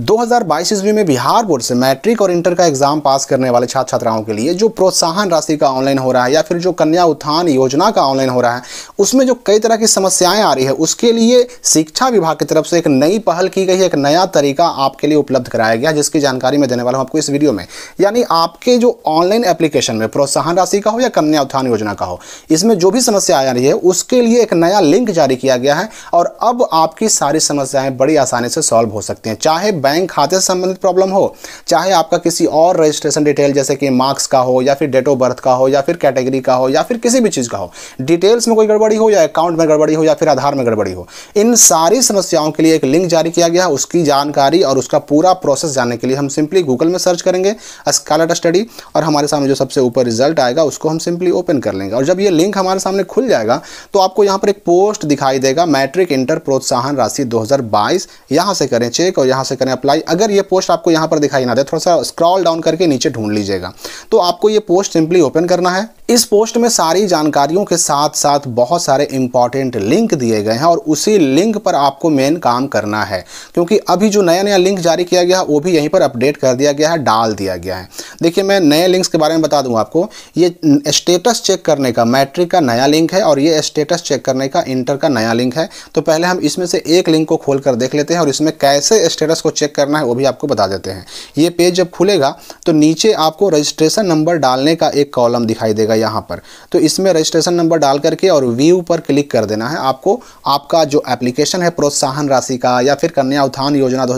2022 ईस्वी में बिहार बोर्ड से मैट्रिक और इंटर का एग्जाम पास करने वाले छात्र छात्राओं के लिए जो प्रोत्साहन राशि का ऑनलाइन हो रहा है या फिर जो कन्या उत्थान योजना का ऑनलाइन हो रहा है उसमें जो कई तरह की समस्याएं आ रही है उसके लिए शिक्षा विभाग की तरफ से एक नई पहल की गई है एक नया तरीका आपके लिए उपलब्ध कराया गया जिसकी जानकारी मैं देने वाला हूँ आपको इस वीडियो में यानी आपके जो ऑनलाइन एप्लीकेशन में प्रोत्साहन राशि का हो या कन्या उत्थान योजना का हो इसमें जो भी समस्या आ रही है उसके लिए एक नया लिंक जारी किया गया है और अब आपकी सारी समस्याएं बड़ी आसानी से सॉल्व हो सकती हैं चाहे बैंक खाते से संबंधित प्रॉब्लम हो चाहे आपका किसी और रजिस्ट्रेशन डिटेल जैसे कि मार्क्स का हो या फिर डेट ऑफ बर्थ का हो या फिर कैटेगरी का हो या फिर किसी भी चीज़ का हो डिटेल्स में कोई गड़बड़ी हो या अकाउंट में गड़बड़ी हो या फिर आधार में गड़बड़ी हो इन सारी समस्याओं के लिए एक लिंक जारी किया गया उसकी जानकारी और उसका पूरा प्रोसेस जानने के लिए हम सिंपली गूगल में सर्च करेंगे स्कालट स्टडी और हमारे सामने जो सबसे ऊपर रिजल्ट आएगा उसको हम सिंपली ओपन कर लेंगे और जब ये लिंक हमारे सामने खुल जाएगा तो आपको यहाँ पर एक पोस्ट दिखाई देगा मैट्रिक इंटर प्रोत्साहन राशि 2022 यहाँ से करें चेक और यहाँ से करें करना है अप्लाई अगर ये पोस्ट आपको यहाँ पर दिखाई ना दे थोड़ा सा स्क्रॉल डाउन करके नीचे ढूंढ लीजिएगा तो आपको ये पोस्ट सिंपली ओपन करना है इस पोस्ट में सारी जानकारियों के साथ साथ बहुत सारे इंपॉर्टेंट लिंक दिए गए हैं और उसी लिंक पर आपको मेन काम करना है क्योंकि अभी जो नया नया लिंक जारी किया गया है वो भी यहीं पर अपडेट कर दिया गया है डाल दिया गया है देखिए मैं नए लिंक्स के बारे में बता दूं आपको ये स्टेटस चेक करने का मैट्रिक का नया लिंक है और ये स्टेटस चेक करने का इंटर का नया लिंक है तो पहले हम इसमें से एक लिंक को खोल देख लेते हैं और इसमें कैसे स्टेटस को चेक करना है वो भी आपको बता देते हैं ये पेज जब खुलेगा तो नीचे आपको रजिस्ट्रेशन नंबर डालने का एक कॉलम दिखाई देगा यहाँ पर तो इसमें रजिस्ट्रेशन नंबर डाल करके और व्यू पर क्लिक कर देना है आपको आपका जो एप्लीकेशन है प्रोत्साहन राशि का या फिर कन्या उत्थान योजना दो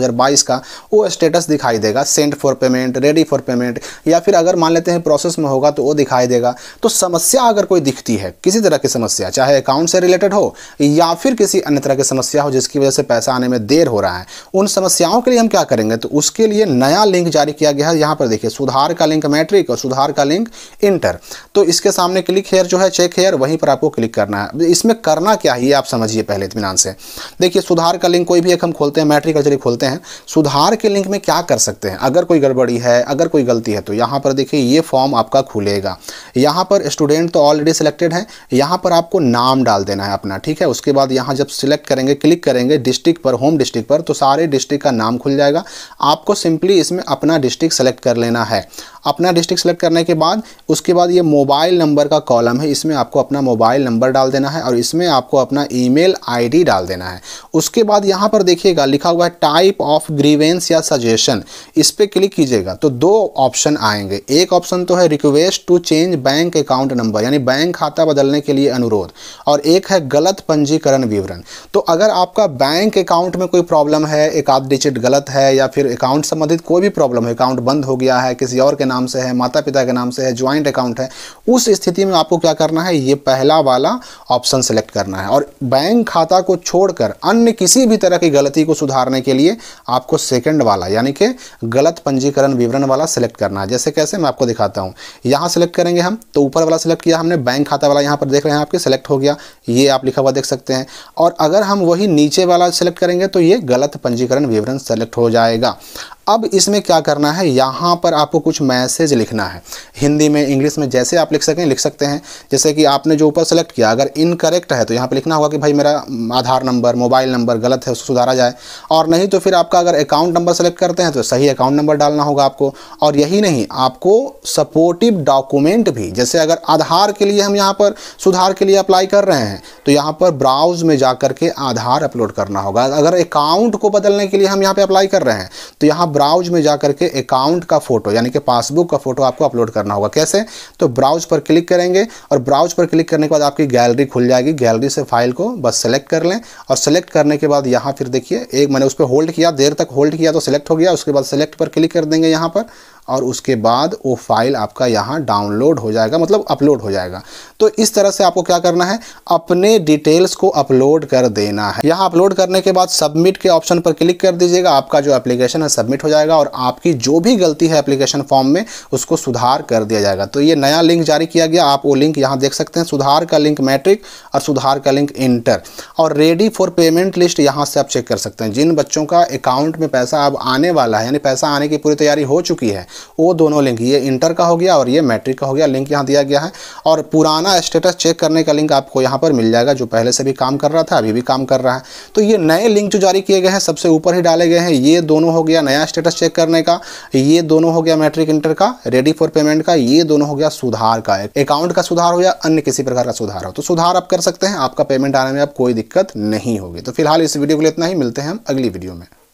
का वो स्टेटस दिखाई देगा send for payment ready for payment या फिर अगर मान लेते हैं प्रोसेस में होगा तो वो दिखाई देगा तो समस्या अगर कोई दिखती है किसी तरह की समस्या चाहे अकाउंट से रिलेटेड हो या फिर किसी अन्य तरह की समस्या हो जिसकी वजह से पैसा आने में देर हो रहा है उन समस्याओं के लिए हम क्या करेंगे तो उसके लिए नया लिंक जारी किया गया है यहाँ पर देखिए सुधार का लिंक मैट्रिक और सुधार का लिंक इंटर तो इसके सामने क्लिक हेयर जो है चेक हेयर वहीं पर आपको क्लिक करना है तो इसमें करना क्या है ये आप समझिए पहले इतमान से देखिए सुधार का लिंक कोई भी एक हम खोलते हैं मैट्रिक चलिए खोलते हैं सुधार के लिंक में क्या कर सकते हैं अगर कोई गड़बड़ी है अगर कोई गलती है तो यहाँ पर देखिए ये फॉर्म आपका खुलेगा यहाँ पर स्टूडेंट तो ऑलरेडी सिलेक्टेड है यहाँ पर आपको नाम डाल देना है अपना ठीक है उसके बाद यहाँ जब सिलेक्ट करेंगे क्लिक करेंगे डिस्ट्रिक्ट पर होम डिस्ट्रिक्ट पर तो सारे डिस्ट्रिक्ट का नाम खुल जाएगा आपको सिंपली इसमें अपना डिस्ट्रिक्ट सेलेक्ट कर लेना है अपना डिस्ट्रिक्ट सेलेक्ट करने के बाद उसके बाद ये मोबाइल नंबर का कॉलम है इसमें आपको अपना मोबाइल नंबर डाल देना है और इसमें आपको अपना ईमेल आईडी डाल देना है उसके बाद यहाँ पर देखिएगा लिखा हुआ है टाइप ऑफ ग्रीवेंस या सजेशन इस पर क्लिक कीजिएगा तो दो ऑप्शन आएंगे एक ऑप्शन तो है request to change bank account number यानी बैंक खाता बदलने के लिए अनुरोध और एक है गलत पंजीकरण विवरण तो अगर आपका बैंक अकाउंट में कोई प्रॉब्लम है एक आध डिजिट गलत गलत है या फिर अकाउंट संबंधित कोई भी प्रॉब्लम है अकाउंट बंद हो गया है किसी और के नाम से है माता पिता के नाम से है ज्वाइंट अकाउंट है उस स्थिति में आपको क्या करना है ये पहला वाला ऑप्शन सेलेक्ट करना है और बैंक खाता को छोड़कर अन्य किसी भी तरह की गलती को सुधारने के लिए आपको सेकेंड वाला यानी कि गलत पंजीकरण विवरण वाला सेलेक्ट करना है जैसे कैसे मैं आपको दिखाता हूँ यहाँ सेलेक्ट करेंगे हम तो ऊपर वाला सेलेक्ट किया हमने बैंक खाता वाला यहाँ पर देख रहे हैं आपके सेलेक्ट हो गया ये आप लिखा हुआ देख सकते हैं और अगर हम वही नीचे वाला सेलेक्ट करेंगे तो ये गलत पंजीकरण विवरण सेलेक्ट प्रोजेक्ट हो जाएगा अब इसमें क्या करना है यहाँ पर आपको कुछ मैसेज लिखना है हिंदी में इंग्लिश में जैसे आप लिख सकें लिख सकते हैं जैसे कि आपने जो ऊपर सेलेक्ट किया अगर इनकरेक्ट है तो यहाँ पर लिखना होगा कि भाई मेरा आधार नंबर मोबाइल नंबर गलत है उसको सुधारा जाए और नहीं तो फिर आपका अगर अकाउंट नंबर सेलेक्ट करते हैं तो सही अकाउंट नंबर डालना होगा आपको और यही नहीं आपको सपोर्टिव डॉक्यूमेंट भी जैसे अगर आधार के लिए हम यहाँ पर सुधार के लिए अप्लाई कर रहे हैं तो यहाँ पर ब्राउज में जा करके आधार अपलोड करना होगा अगर अकाउंट को बदलने के लिए हम यहाँ पर अप्लाई कर रहे हैं तो यहाँ ब्राउज में जा करके अकाउंट का फोटो यानी कि पासबुक का फोटो आपको अपलोड करना होगा कैसे तो ब्राउज पर क्लिक करेंगे और ब्राउज पर क्लिक करने के बाद आपकी गैलरी खुल जाएगी गैलरी से फाइल को बस सेलेक्ट कर लें और सेलेक्ट करने के बाद यहाँ फिर देखिए एक मैंने उस पर होल्ड किया देर तक होल्ड किया तो सेलेक्ट हो गया उसके बाद सेलेक्ट पर क्लिक कर देंगे यहाँ पर और उसके बाद वो फाइल आपका यहाँ डाउनलोड हो जाएगा मतलब अपलोड हो जाएगा तो इस तरह से आपको क्या करना है अपने डिटेल्स को अपलोड कर देना है यहाँ अपलोड करने के बाद सबमिट के ऑप्शन पर क्लिक कर दीजिएगा आपका जो एप्लीकेशन है सबमिट हो जाएगा और आपकी जो भी गलती है एप्लीकेशन फॉर्म में उसको सुधार कर दिया जाएगा तो ये नया लिंक जारी किया गया आप वो लिंक यहाँ देख सकते हैं सुधार का लिंक मैट्रिक और सुधार का लिंक इंटर और रेडी फॉर पेमेंट लिस्ट यहाँ से आप चेक कर सकते हैं जिन बच्चों का अकाउंट में पैसा अब आने वाला है यानी पैसा आने की पूरी तैयारी हो चुकी है वो दोनों लिंक ये इंटर का हो गया और ये मैट्रिक का हो गया लिंक यहाँ दिया गया है और पुराना स्टेटस चेक करने का लिंक आपको यहाँ पर मिल जाएगा जो पहले से भी काम कर रहा था अभी भी काम कर रहा है तो ये नए लिंक जो जारी किए गए हैं सबसे ऊपर ही डाले गए हैं ये दोनों हो गया नया स्टेटस चेक करने का ये दोनों हो गया मैट्रिक इंटर का रेडी फॉर पेमेंट का ये दोनों हो गया सुधार का अकाउंट का सुधार हो या अन्य किसी प्रकार का सुधार हो तो सुधार आप कर सकते हैं आपका पेमेंट आने में अब कोई दिक्कत नहीं होगी तो फिलहाल इस वीडियो के लिए इतना ही मिलते हैं हम अगली वीडियो में